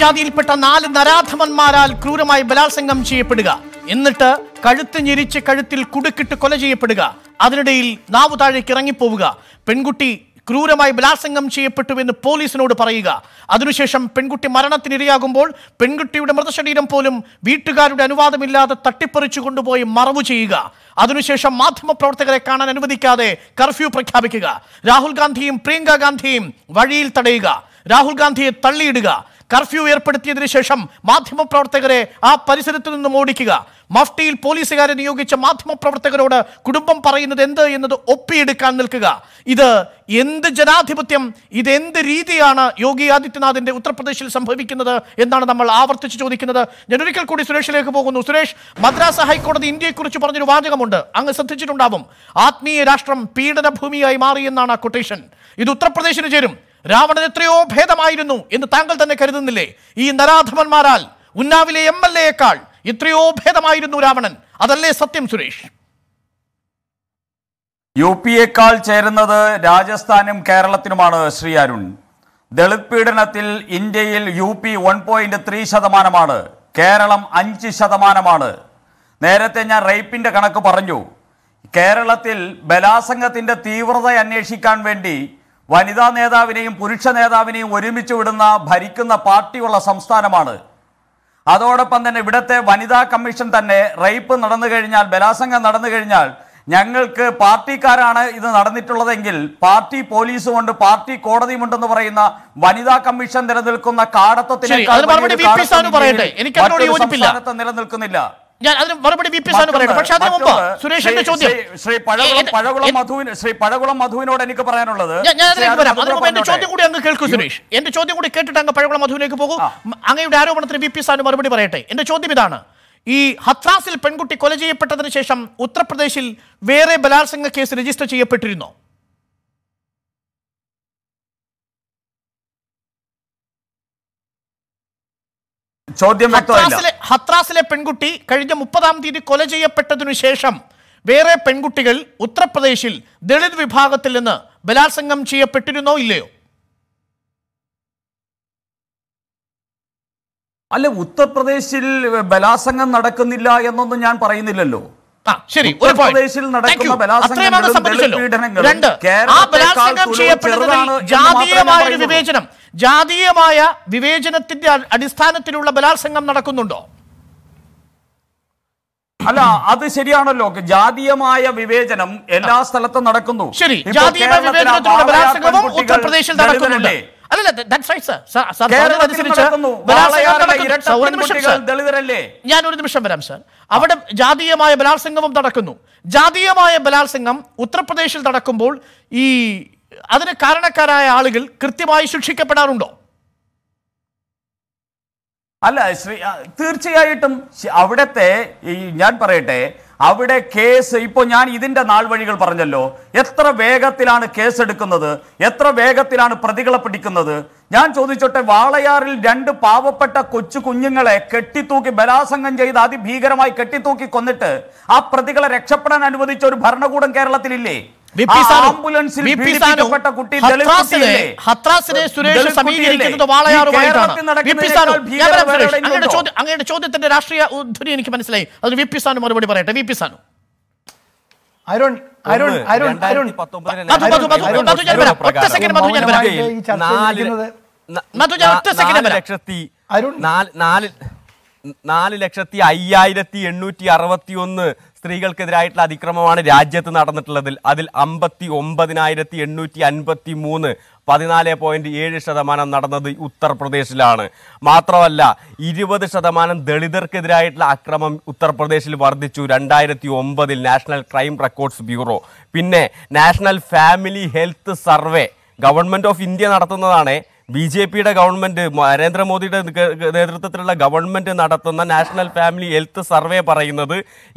ജാതിയിൽപ്പെട്ട നാല് നരാധമന്മാരാൽ ക്രൂരമായി ബലാത്സംഗം ചെയ്യപ്പെടുക എന്നിട്ട് കഴുത്ത് ഞെരിച്ച് കഴുത്തിൽ കുടുക്കിട്ട് കൊല ചെയ്യപ്പെടുക അതിനിടയിൽ നാവു താഴേക്ക് ഇറങ്ങിപ്പോവുക പെൺകുട്ടി ക്രൂരമായി ബലാത്സംഗം ചെയ്യപ്പെട്ടുവെന്ന് പോലീസിനോട് പറയുക അതിനുശേഷം പെൺകുട്ടി മരണത്തിനിരയാകുമ്പോൾ പെൺകുട്ടിയുടെ മൃതശരീരം പോലും വീട്ടുകാരുടെ അനുവാദമില്ലാതെ തട്ടിപ്പറിച്ചു കൊണ്ടുപോയി മറവ് ചെയ്യുക അതിനുശേഷം മാധ്യമപ്രവർത്തകരെ കാണാൻ അനുവദിക്കാതെ കർഫ്യൂ പ്രഖ്യാപിക്കുക രാഹുൽ ഗാന്ധിയും പ്രിയങ്ക ഗാന്ധിയും വഴിയിൽ തടയുക രാഹുൽ ഗാന്ധിയെ തള്ളിയിടുക കർഫ്യൂ ഏർപ്പെടുത്തിയതിനു ശേഷം മാധ്യമപ്രവർത്തകരെ ആ പരിസരത്ത് നിന്നും ഓടിക്കുക മഫ്റ്റിയിൽ പോലീസുകാരെ നിയോഗിച്ച മാധ്യമപ്രവർത്തകരോട് കുടുംബം പറയുന്നത് എന്ത് എന്നത് ഒപ്പിയെടുക്കാൻ നിൽക്കുക ഇത് എന്ത് ജനാധിപത്യം ഇത് എന്ത് രീതിയാണ് യോഗി ആദിത്യനാഥിന്റെ ഉത്തർപ്രദേശിൽ സംഭവിക്കുന്നത് എന്നാണ് നമ്മൾ ആവർത്തിച്ച് ചോദിക്കുന്നത് ഒരിക്കൽ കൂടി സുരേഷിലേക്ക് പോകുന്നു സുരേഷ് മദ്രാസ് ഹൈക്കോടതി ഇന്ത്യയെക്കുറിച്ച് പറഞ്ഞൊരു വാചകമുണ്ട് അങ്ങ് ശ്രദ്ധിച്ചിട്ടുണ്ടാവും ആത്മീയ രാഷ്ട്രം പീഡനഭൂമിയായി മാറിയെന്നാണ് ആ കൊട്ടേഷൻ ഇത് ഉത്തർപ്രദേശിന് ചേരും രാവണൻ എത്രയോ ഭേദമായിരുന്നു എന്ന് താങ്കൾ തന്നെ കരുതുന്നില്ലേ ഈ നരാധമന്മാരാൽ ഉന്നാവിലെ എം എൽ എയേക്കാൾ എത്രയോ ഭേദമായിരുന്നു രാവണൻ അതല്ലേ സത്യം സുരേഷ് യു പിയേക്കാൾ ചേരുന്നത് രാജസ്ഥാനും കേരളത്തിനുമാണ് ശ്രീ അരുൺ ദളിത് പീഡനത്തിൽ ഇന്ത്യയിൽ U P one point three ശതമാനമാണ് കേരളം അഞ്ച് ശതമാനമാണ് നേരത്തെ ഞാൻ റേപ്പിന്റെ കണക്ക് പറഞ്ഞു കേരളത്തിൽ ബലാസംഗത്തിന്റെ തീവ്രത അന്വേഷിക്കാൻ വേണ്ടി വനിതാ നേതാവിനെയും പുരുഷ നേതാവിനെയും ഒരുമിച്ച് വിടുന്ന ഭരിക്കുന്ന പാർട്ടിയുള്ള സംസ്ഥാനമാണ് അതോടൊപ്പം തന്നെ ഇവിടുത്തെ വനിതാ കമ്മീഷൻ തന്നെ റേപ്പ് നടന്നു കഴിഞ്ഞാൽ ബലാസംഗം നടന്നു കഴിഞ്ഞാൽ ഞങ്ങൾക്ക് പാർട്ടിക്കാരാണ് ഇത് നടന്നിട്ടുള്ളതെങ്കിൽ പാർട്ടി പോലീസും ഉണ്ട് പാർട്ടി കോടതിയും ഉണ്ടെന്ന് പറയുന്ന വനിതാ കമ്മീഷൻ നിലനിൽക്കുന്ന കാടത്വത്തിനേക്കാൾ നിലനിൽക്കുന്നില്ല ഞാൻ അതിന് മറുപടി വി പി സാറിന് പറയുന്നത് പക്ഷെ അതിന് മുമ്പ് സുരേഷിന്റെ ചോദ്യം ശ്രീ പഴകുളം പഴകുളം മധുവിന് ശ്രീ പഴകുളം മധുവിനോട് എനിക്ക് പറയാനുള്ളത് എന്റെ ചോദ്യം കൂടി അങ്ങ് കേൾക്കൂ സുരേഷ് എന്റെ ചോദ്യം കൂടി കേട്ടിട്ട് അങ്ങ് പഴകുളം മധുവിനേക്ക് പോകൂ അങ്ങയുടെ ആരോപണത്തിന് വി പി സാറിന് മറുപടി പറയട്ടെ എന്റെ ചോദ്യം ഇതാണ് ഈ ഹത്രാസിൽ പെൺകുട്ടി കൊല ചെയ്യപ്പെട്ടതിന് ശേഷം ഉത്തർപ്രദേശിൽ വേറെ ബലാത്സംഗ കേസ് രജിസ്റ്റർ ചെയ്യപ്പെട്ടിരുന്നോ ചോദ്യം ഹത്രാസിലെ പെൺകുട്ടി കഴിഞ്ഞ മുപ്പതാം തീയതി കൊല ചെയ്യപ്പെട്ടതിനു ശേഷം വേറെ പെൺകുട്ടികൾ ഉത്തർപ്രദേശിൽ ദളിത് വിഭാഗത്തിൽ നിന്ന് ബലാത്സംഗം ചെയ്യപ്പെട്ടിരുന്നോ ഇല്ലയോ അല്ല ഉത്തർപ്രദേശിൽ ബലാത്സംഗം നടക്കുന്നില്ല എന്നൊന്നും ഞാൻ പറയുന്നില്ലല്ലോ ശരി ഒരു ആ ബലാത്സംഗം ചെയ്യപ്പെടുന്നത് ജാതീയമായ വിവേചനം വിവേചനത്തിന്റെ അടിസ്ഥാനത്തിലുള്ള ബലാത്സംഗം നടക്കുന്നുണ്ടോ അല്ല അത് ശരിയാണല്ലോ ജാതീയമായ വിവേചനം എല്ലാ സ്ഥലത്തും നടക്കുന്നു ശരി ജാതീയമായ വിവേചനത്തിലുള്ള ബലാത്സംഗവും ഉത്തർപ്രദേശിൽ നടക്കുന്നുണ്ട് ഞാൻ ഒരു നിമിഷം വരാം സാർ അവിടെ ജാതീയമായ ബലാത്സംഗവും നടക്കുന്നു ജാതീയമായ ബലാത്സംഗം ഉത്തർപ്രദേശിൽ നടക്കുമ്പോൾ ഈ അതിന് കാരണക്കാരായ ആളുകൾ കൃത്യമായി ശിക്ഷിക്കപ്പെടാറുണ്ടോ അല്ല ശ്രീ തീർച്ചയായിട്ടും അവിടത്തെ ഈ ഞാൻ പറയട്ടെ അവിടെ കേസ് ഇപ്പോൾ ഞാൻ ഇതിൻ്റെ നാൾ വഴികൾ പറഞ്ഞല്ലോ എത്ര വേഗത്തിലാണ് കേസ് എടുക്കുന്നത് എത്ര വേഗത്തിലാണ് പ്രതികളെ പിടിക്കുന്നത് ഞാൻ ചോദിച്ചോട്ടെ വാളയാറിൽ രണ്ട് പാവപ്പെട്ട കൊച്ചു കുഞ്ഞുങ്ങളെ കെട്ടിത്തൂക്കി ബലാസംഗം ചെയ്ത് അതിഭീകരമായി കെട്ടിത്തൂക്കി കൊന്നിട്ട് ആ പ്രതികളെ രക്ഷപ്പെടാൻ അനുവദിച്ച ഒരു ഭരണകൂടം കേരളത്തിലില്ലേ സുരേഷ് അങ്ങയുടെ ചോദ്യത്തിന്റെ രാഷ്ട്രീയ ഉദ്ധരി എനിക്ക് മനസ്സിലായി അതിന് വി പി സാനു മറുപടി പറയട്ടെ വി പി സാനു നാല് ലക്ഷത്തി അയ്യായിരത്തി എണ്ണൂറ്റി അറുപത്തി ഒന്ന് സ്ത്രീകൾക്കെതിരായിട്ടുള്ള അതിക്രമമാണ് രാജ്യത്ത് നടന്നിട്ടുള്ളതിൽ അതിൽ അമ്പത്തി ഒമ്പതിനായിരത്തി എണ്ണൂറ്റി അൻപത്തി മൂന്ന് പതിനാല് പോയിന്റ് ഏഴ് ശതമാനം നടന്നത് ഉത്തർപ്രദേശിലാണ് മാത്രമല്ല ഇരുപത് ശതമാനം ദളിതർക്കെതിരായിട്ടുള്ള അക്രമം ഉത്തർപ്രദേശിൽ വർദ്ധിച്ചു രണ്ടായിരത്തി ഒമ്പതിൽ നാഷണൽ ക്രൈം റെക്കോർഡ്സ് ബ്യൂറോ പിന്നെ National Family Health Survey government of India നടത്തുന്നതാണേ ബി ജെ പിയുടെ ഗവൺമെന്റ് നരേന്ദ്രമോദിയുടെ നേതൃത്വത്തിലുള്ള ഗവൺമെന്റ് നടത്തുന്ന നാഷണൽ ഫാമിലി ഹെൽത്ത് സർവേ പറയുന്നത്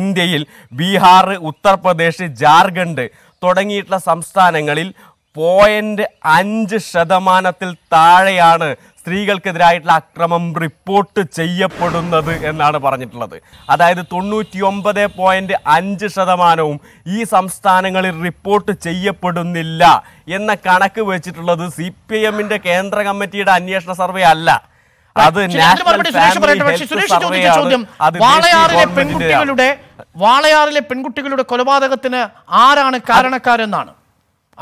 ഇന്ത്യയിൽ ബീഹാർ ഉത്തർപ്രദേശ് ജാർഖണ്ഡ് തുടങ്ങിയിട്ടുള്ള സംസ്ഥാനങ്ങളിൽ പോയിന്റ് അഞ്ച് ശതമാനത്തിൽ താഴെയാണ് സ്ത്രീകൾക്കെതിരായിട്ടുള്ള അക്രമം റിപ്പോർട്ട് ചെയ്യപ്പെടുന്നത് എന്നാണ് പറഞ്ഞിട്ടുള്ളത് അതായത് തൊണ്ണൂറ്റി ഒമ്പത് അഞ്ച് ശതമാനവും ഈ സംസ്ഥാനങ്ങളിൽ റിപ്പോർട്ട് ചെയ്യപ്പെടുന്നില്ല എന്ന കണക്ക് വെച്ചിട്ടുള്ളത് സി പി കേന്ദ്ര കമ്മിറ്റിയുടെ അന്വേഷണ സർവേ അല്ല അത് ചോദ്യം പെൺകുട്ടികളുടെ വാളയാറിലെ പെൺകുട്ടികളുടെ കൊലപാതകത്തിന് ആരാണ് കാരണക്കാരെന്നാണ്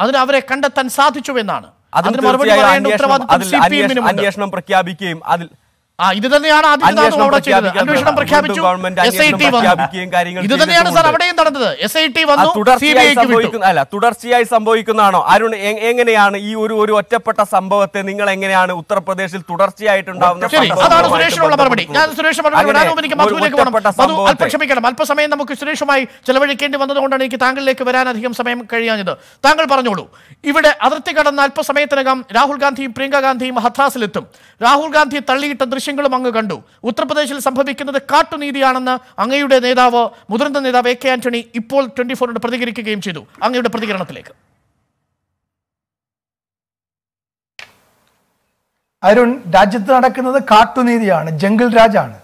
അതിന് അവരെ കണ്ടെത്താൻ സാധിച്ചു എന്നാണ് അതിന് മറുപടി അന്വേഷണം പ്രഖ്യാപിക്കുകയും അതിൽ ആ ഇത് തന്നെയാണ് അന്വേഷണം പ്രഖ്യാപിച്ചു എസ് ഐ ടി വന്നു ഇത് തന്നെയാണ് സാർ അവിടെയും നടന്നത് എസ് ഐ ടി വന്നു അല്ല തുടർച്ചയായി സംഭവിക്കുന്നതാണോ അരുൺ എങ്ങനെയാണ് ഈ ഒരു ഒരു ഒറ്റപ്പെട്ട സംഭവത്തെ നിങ്ങൾ എങ്ങനെയാണ് ഉത്തർപ്രദേശിൽ തുടർച്ചയായിട്ടുണ്ടാവുന്ന അതാണ് സുരേഷിനുള്ള മറുപടി ഞാൻ സുരേഷ് മറുപടി ക്ഷമിക്കണം അല്പസമയം നമുക്ക് സുരേഷുമായി ചെലവഴിക്കേണ്ടി വന്നതുകൊണ്ടാണ് എനിക്ക് താങ്കളിലേക്ക് വരാൻ അധികം സമയം കഴിയാഞ്ഞത് താങ്കൾ പറഞ്ഞോളൂ ഇവിടെ അതിർത്തി കടന്ന അല്പസമയത്തിനകം രാഹുൽ ഗാന്ധിയും പ്രിയങ്ക ഗാന്ധിയും ഹത്രാസിലെത്തും രാഹുൽ ഗാന്ധി തള്ളിയിട്ട ദൃശ്യം ദൃശ്യങ്ങളും അങ്ങ് കണ്ടു ഉത്തർപ്രദേശിൽ സംഭവിക്കുന്നത് കാട്ടുനീതിയാണെന്ന് അങ്ങയുടെ നേതാവ് മുതിർന്ന നേതാവ് എ കെ ആന്റണി ഇപ്പോൾ ട്വന്റി ഫോറിനോട് പ്രതികരിക്കുകയും ചെയ്തു അങ്ങയുടെ പ്രതികരണത്തിലേക്ക് അരുൺ രാജ്യത്ത് നടക്കുന്നത് കാട്ടുനീതിയാണ് ജംഗിൾ രാജാണ്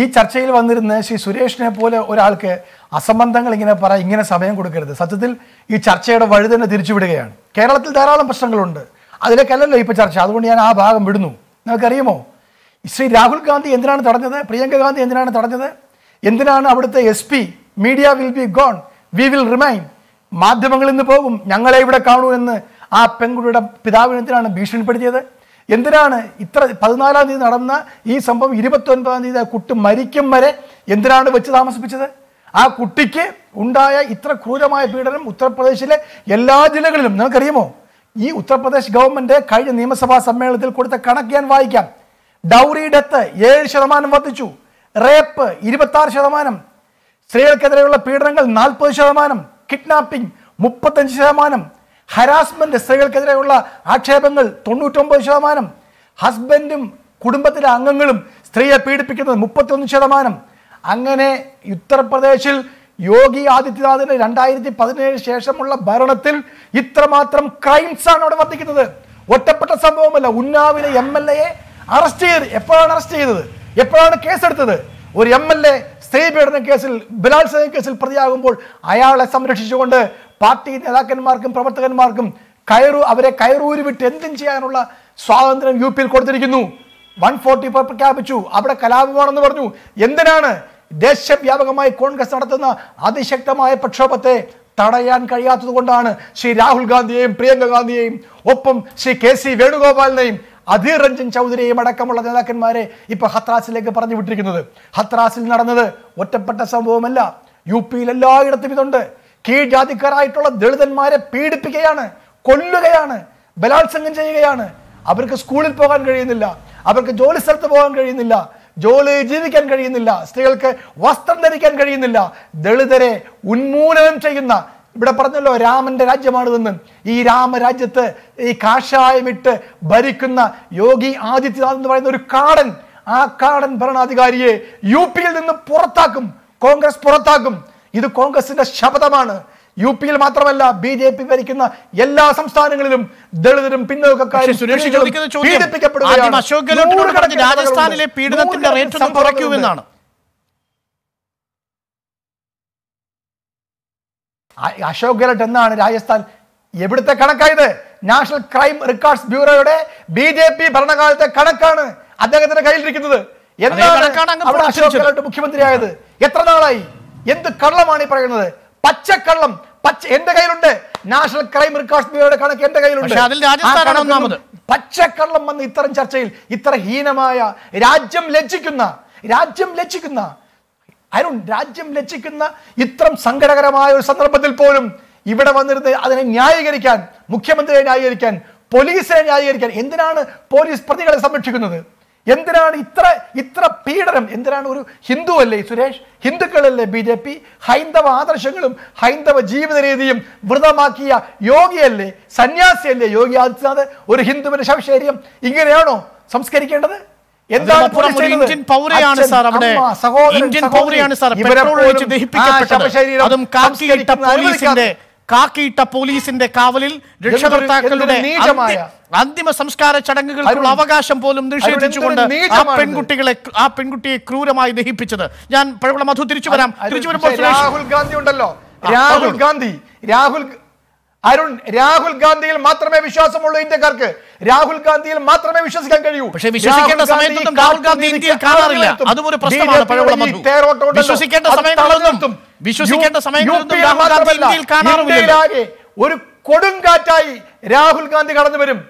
ഈ ചർച്ചയിൽ വന്നിരുന്ന ശ്രീ സുരേഷിനെ പോലെ ഒരാൾക്ക് അസംബന്ധങ്ങൾ ഇങ്ങനെ പറ ഇങ്ങനെ സമയം കൊടുക്കരുത് സത്യത്തിൽ ഈ ചർച്ചയുടെ വഴി തന്നെ തിരിച്ചുവിടുകയാണ് കേരളത്തിൽ ധാരാളം പ്രശ്നങ്ങളുണ്ട് അതിലേക്കല്ലല്ലോ ഇപ്പോൾ ചർച്ച അതുകൊണ്ട് ഞാൻ ആ ഭാഗം വിടുന്നു നിങ്ങൾക്കറിയുമോ ശ്രീ രാഹുൽ ഗാന്ധി എന്തിനാണ് തടഞ്ഞത് പ്രിയങ്ക ഗാന്ധി എന്തിനാണ് തടഞ്ഞത് എന്തിനാണ് അവിടുത്തെ S P media will be gone we will remain മാധ്യമങ്ങൾ ഇന്ന് പോകും ഞങ്ങളെ ഇവിടെ കാണൂ എന്ന് ആ പെൺകുട്ടിയുടെ പിതാവിന് എന്തിനാണ് ഭീഷണിപ്പെടുത്തിയത് എന്തിനാണ് ഇത്ര പതിനാലാം തീയതി നടന്ന ഈ സംഭവം ഇരുപത്തൊൻപതാം തീയതി ആ കുട്ടി മരിക്കും വരെ എന്തിനാണ് വെച്ച് താമസിപ്പിച്ചത് ആ കുട്ടിക്ക് ഉണ്ടായ ഇത്ര ക്രൂരമായ പീഡനം ഉത്തർപ്രദേശിലെ എല്ലാ ജില്ലകളിലും നിങ്ങൾക്കറിയുമോ ഈ ഉത്തർപ്രദേശ് ഗവൺമെന്റ് കഴിഞ്ഞ നിയമസഭാ സമ്മേളനത്തിൽ കൊടുത്ത കണക്ക് ഞാൻ വായിക്കാം ഡൗറി ഡെത്ത് ഏഴ് ശതമാനം വർദ്ധിച്ചു റേപ്പ് ഇരുപത്തി ആറ് ശതമാനം സ്ത്രീകൾക്കെതിരെയുള്ള പീഡനങ്ങൾ നാൽപ്പത് ശതമാനം കിഡ്നാപ്പിംഗ് മുപ്പത്തഞ്ച് ശതമാനം ഹരാസ്മെന്റ് സ്ത്രീകൾക്കെതിരെയുള്ള ആക്ഷേപങ്ങൾ തൊണ്ണൂറ്റൊമ്പത് ശതമാനം ഹസ്ബൻഡും കുടുംബത്തിലെ അംഗങ്ങളും സ്ത്രീയെ പീഡിപ്പിക്കുന്നത് മുപ്പത്തിയൊന്ന് ശതമാനം അങ്ങനെ ഉത്തർപ്രദേശിൽ യോഗി ആദിത്യനാഥിന് രണ്ടായിരത്തി പതിനേഴ് ശേഷമുള്ള ഭരണത്തിൽ ഇത്രമാത്രം ക്രൈംസാണ് അവിടെ വർദ്ധിക്കുന്നത് ഒറ്റപ്പെട്ട സംഭവമല്ല ഉന്നാവിലെ എം എൽ എയെ അറസ്റ്റ് ചെയ്ത് എപ്പോഴാണ് അറസ്റ്റ് ചെയ്തത് എപ്പോഴാണ് കേസെടുത്തത് ഒരു എം എൽ എ സ്ത്രീ പീഡന കേസിൽ ബലാത്സംഗ കേസിൽ പ്രതിയാകുമ്പോൾ അയാളെ സംരക്ഷിച്ചുകൊണ്ട് പാർട്ടി നേതാക്കന്മാർക്കും പ്രവർത്തകന്മാർക്കും കയറു അവരെ കയറൂരി വിട്ട് എന്തും ചെയ്യാനുള്ള സ്വാതന്ത്ര്യം യു പിയിൽ കൊടുത്തിരിക്കുന്നു വൺ ഫോർട്ടി ഫോർ പ്രഖ്യാപിച്ചു അവിടെ കലാപമാണെന്ന് പറഞ്ഞു എന്തിനാണ് ദേശവ്യാപകമായി കോൺഗ്രസ് നടത്തുന്ന അതിശക്തമായ പ്രക്ഷോഭത്തെ തടയാൻ കഴിയാത്തത് കൊണ്ടാണ് ശ്രീ രാഹുൽ ഗാന്ധിയെയും പ്രിയങ്ക ഗാന്ധിയെയും ഒപ്പം ശ്രീ കെ സി വേണുഗോപാലിനെയും അധീർ രഞ്ജൻ ചൗധരിയെയും അടക്കമുള്ള നേതാക്കന്മാരെ ഇപ്പൊ ഹത്രാസിലേക്ക് പറഞ്ഞു വിട്ടിരിക്കുന്നത് ഹത്രാസിൽ നടന്നത് ഒറ്റപ്പെട്ട സംഭവമല്ല യു പിയിൽ എല്ലായിടത്തും ഇതുണ്ട് കീഴ്ജാതിക്കാരായിട്ടുള്ള ദളിതന്മാരെ പീഡിപ്പിക്കുകയാണ് കൊല്ലുകയാണ് ബലാത്സംഗം ചെയ്യുകയാണ് അവർക്ക് സ്കൂളിൽ പോകാൻ കഴിയുന്നില്ല അവർക്ക് ജോലി സ്ഥലത്ത് പോകാൻ കഴിയുന്നില്ല ജോലി ജീവിക്കാൻ കഴിയുന്നില്ല സ്ത്രീകൾക്ക് വസ്ത്രം ധരിക്കാൻ കഴിയുന്നില്ല ദളിതരെ ഉന്മൂലനം ചെയ്യുന്ന ഇവിടെ പറഞ്ഞല്ലോ രാമന്റെ രാജ്യമാണിതെന്ന് ഈ രാമരാജ്യത്ത് ഈ കാഷായമിട്ട് ഭരിക്കുന്ന യോഗി ആദിത്യനാഥ് എന്ന് പറയുന്ന ഒരു കാടൻ ആ കാടൻ ഭരണാധികാരിയെ യു പിയിൽ നിന്ന് പുറത്താക്കും കോൺഗ്രസ് പുറത്താക്കും ഇത് കോൺഗ്രസിന്റെ ശപഥമാണ് യു പിയിൽ മാത്രമല്ല ബി ജെ പി ഭരിക്കുന്ന എല്ലാ സംസ്ഥാനങ്ങളിലും ദളിതരും പിന്നോക്കക്കാരും രാജസ്ഥാനിലെ പീഡനത്തിന്റെ റേറ്റ് കുറയ്ക്കുമെന്നാണ് അശോക് ഗെഹ്ലട്ട് എന്നാണ് രാജസ്ഥാൻ എവിടുത്തെ കണക്കായത് നാഷണൽ ക്രൈം റെക്കോർഡ്സ് ബ്യൂറോയുടെ ബി ജെ പി ഭരണകാലത്തെ കണക്കാണ് അദ്ദേഹത്തിന്റെ കയ്യിലിരിക്കുന്നത് എന്നാണ് അശോക് ഗെഹ്ലട്ട് മുഖ്യമന്ത്രിയായത് എത്ര നാളായി എന്ത് കള്ളമാണ് ഈ പറയുന്നത് പച്ചക്കള്ളം പച്ച എന്റെ കയ്യിലുണ്ട് നാഷണൽ ക്രൈം റെക്കോർഡ്സ് ബ്യൂറോയുടെ കണക്ക് എന്റെ കയ്യിലുണ്ട് പച്ചക്കള്ളം വന്ന് ഇത്തരം ചർച്ചയിൽ ഇത്ര ഹീനമായ രാജ്യം ലജ്ജിക്കുന്ന രാജ്യം ലജ്ജിക്കുന്ന അരുൺ രാജ്യം ലക്ഷിക്കുന്ന ഇത്രം സങ്കടകരമായ ഒരു സന്ദർഭത്തിൽ പോലും ഇവിടെ വന്നിരുന്ന് അതിനെ ന്യായീകരിക്കാൻ മുഖ്യമന്ത്രിയെ ന്യായീകരിക്കാൻ പോലീസിനെ ന്യായീകരിക്കാൻ എന്തിനാണ് പോലീസ് പ്രതികളെ സംരക്ഷിക്കുന്നത് എന്തിനാണ് ഇത്ര ഇത്ര പീഡനം എന്തിനാണ് ഒരു ഹിന്ദു അല്ലേ സുരേഷ് ഹിന്ദുക്കളല്ലേ ബി ജെ പി ഹൈന്ദവ ആദർശങ്ങളും ഹൈന്ദവ ജീവിത രീതിയും വ്രതമാക്കിയ യോഗിയല്ലേ സന്യാസിയല്ലേ യോഗി ആദിത്യനാഥ് ഒരു ഹിന്ദുവിന്റെ ശവശരീരം ഇങ്ങനെയാണോ സംസ്കരിക്കേണ്ടത് എന്താണ് ഇന്ത്യൻ പൗരയാണ് സാർ അവിടെ ഇന്ത്യൻ പൗരയാണ് സാർ പെട്രോൾ അതും കാക്കിയിട്ട പോലീസിന്റെ കാക്കിയിട്ട പോലീസിന്റെ കാവലിൽ രക്ഷകർത്താക്കളുടെ അന്തിമ സംസ്കാര ചടങ്ങുകൾക്കുള്ള അവകാശം പോലും നിഷേധിച്ചുകൊണ്ട് ആ പെൺകുട്ടികളെ ആ പെൺകുട്ടിയെ ക്രൂരമായി ദഹിപ്പിച്ചത് ഞാൻ പഴകുളം മധു തിരിച്ചു വരാം തിരിച്ചു വരുമ്പോൾ രാഹുൽ ഗാന്ധി ഉണ്ടല്ലോ രാഹുൽ ഗാന്ധി രാഹുൽ അരുൺ രാഹുൽ ഗാന്ധിയിൽ മാത്രമേ വിശ്വാസമുള്ളൂ ഇന്ത്യക്കാർക്ക് രാഹുൽ ഗാന്ധിയിൽ മാത്രമേ വിശ്വസിക്കാൻ കഴിയൂ പക്ഷേ വിശ്വസിക്കേണ്ട സമയത്തൊന്നും രാഹുൽ ഗാന്ധി ഇന്ത്യയിൽ കാണാറില്ല അതും ഒരു പ്രശ്നമാണ് വിശ്വസിക്കേണ്ട സമയങ്ങളിലൊന്നും വിശ്വസിക്കേണ്ട സമയങ്ങളിലൊന്നും രാഹുൽ ഗാന്ധി ഇന്ത്യയിൽ കാണാറുമില്ല ഒരു കൊടുങ്കാറ്റായി രാഹുൽ ഗാന്ധി കടന്നു വരും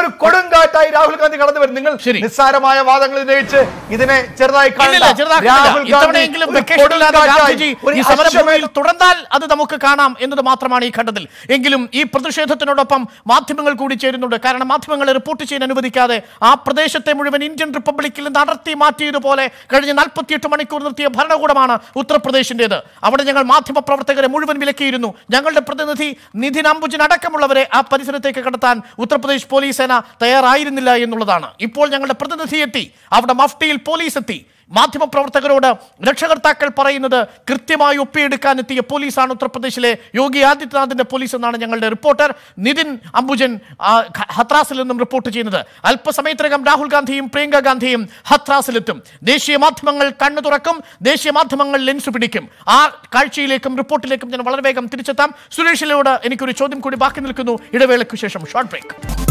ഒരു കൊടുങ്കാറ്റായി രാഹുൽ ഗാന്ധി കടന്നു വരും നിങ്ങൾ നിസ്സാരമായ വാദങ്ങൾ ഉന്നയിച്ച് ഇതിനെ ചെറുതായി തുടർന്നാൽ അത് നമുക്ക് കാണാം എന്നത് മാത്രമാണ് ഈ ഘട്ടത്തിൽ എങ്കിലും ഈ പ്രതിഷേധത്തിനോടൊപ്പം മാധ്യമങ്ങൾ കൂടി ചേരുന്നുണ്ട് കാരണം മാധ്യമങ്ങളെ റിപ്പോർട്ട് ചെയ്യാൻ അനുവദിക്കാതെ ആ പ്രദേശത്തെ മുഴുവൻ ഇന്ത്യൻ റിപ്പബ്ലിക്കിൽ നിന്ന് നടത്തി മാറ്റിയതുപോലെ കഴിഞ്ഞ നാൽപ്പത്തിയെട്ട് മണിക്കൂർ നിർത്തിയ ഭരണകൂടമാണ് ഉത്തർപ്രദേശിന്റേത് അവിടെ ഞങ്ങൾ മാധ്യമ പ്രവർത്തകരെ മുഴുവൻ വിലക്കിയിരുന്നു ഞങ്ങളുടെ പ്രതിനിധി നിധിൻ അംബുജൻ ആ പരിസരത്തേക്ക് കടത്താൻ ഉത്തർപ്രദേശ് പോലീസ് പോലീസ് സേന തയ്യാറായിരുന്നില്ല എന്നുള്ളതാണ് ഇപ്പോൾ ഞങ്ങളുടെ പ്രതിനിധി എത്തി അവിടെ മഫ്തിയിൽ പോലീസ് എത്തി മാധ്യമപ്രവർത്തകരോട് രക്ഷകർത്താക്കൾ പറയുന്നത് കൃത്യമായി ഒപ്പിയെടുക്കാൻ എത്തിയ പോലീസാണ് ഉത്തർപ്രദേശിലെ യോഗി ആദിത്യനാഥിന്റെ പോലീസ് എന്നാണ് ഞങ്ങളുടെ റിപ്പോർട്ടർ നിതിൻ അംബുജൻ ഹത്രാസിൽ നിന്നും റിപ്പോർട്ട് ചെയ്യുന്നത് അല്പസമയത്തിനകം രാഹുൽ ഗാന്ധിയും പ്രിയങ്ക ഗാന്ധിയും ഹത്രാസിലെത്തും ദേശീയ മാധ്യമങ്ങൾ കണ്ണു തുറക്കും ദേശീയ മാധ്യമങ്ങൾ ലെൻസ് പിടിക്കും ആ കാഴ്ചയിലേക്കും റിപ്പോർട്ടിലേക്കും ഞാൻ വളരെ വേഗം തിരിച്ചെത്താം സുരേഷിലോട് എനിക്കൊരു ചോദ്യം കൂടി ബാക്കി നിൽക്കുന്നു ഇടവേളയ്ക്ക് ശേഷം ഷോർട്ട് ബ്രേക്ക്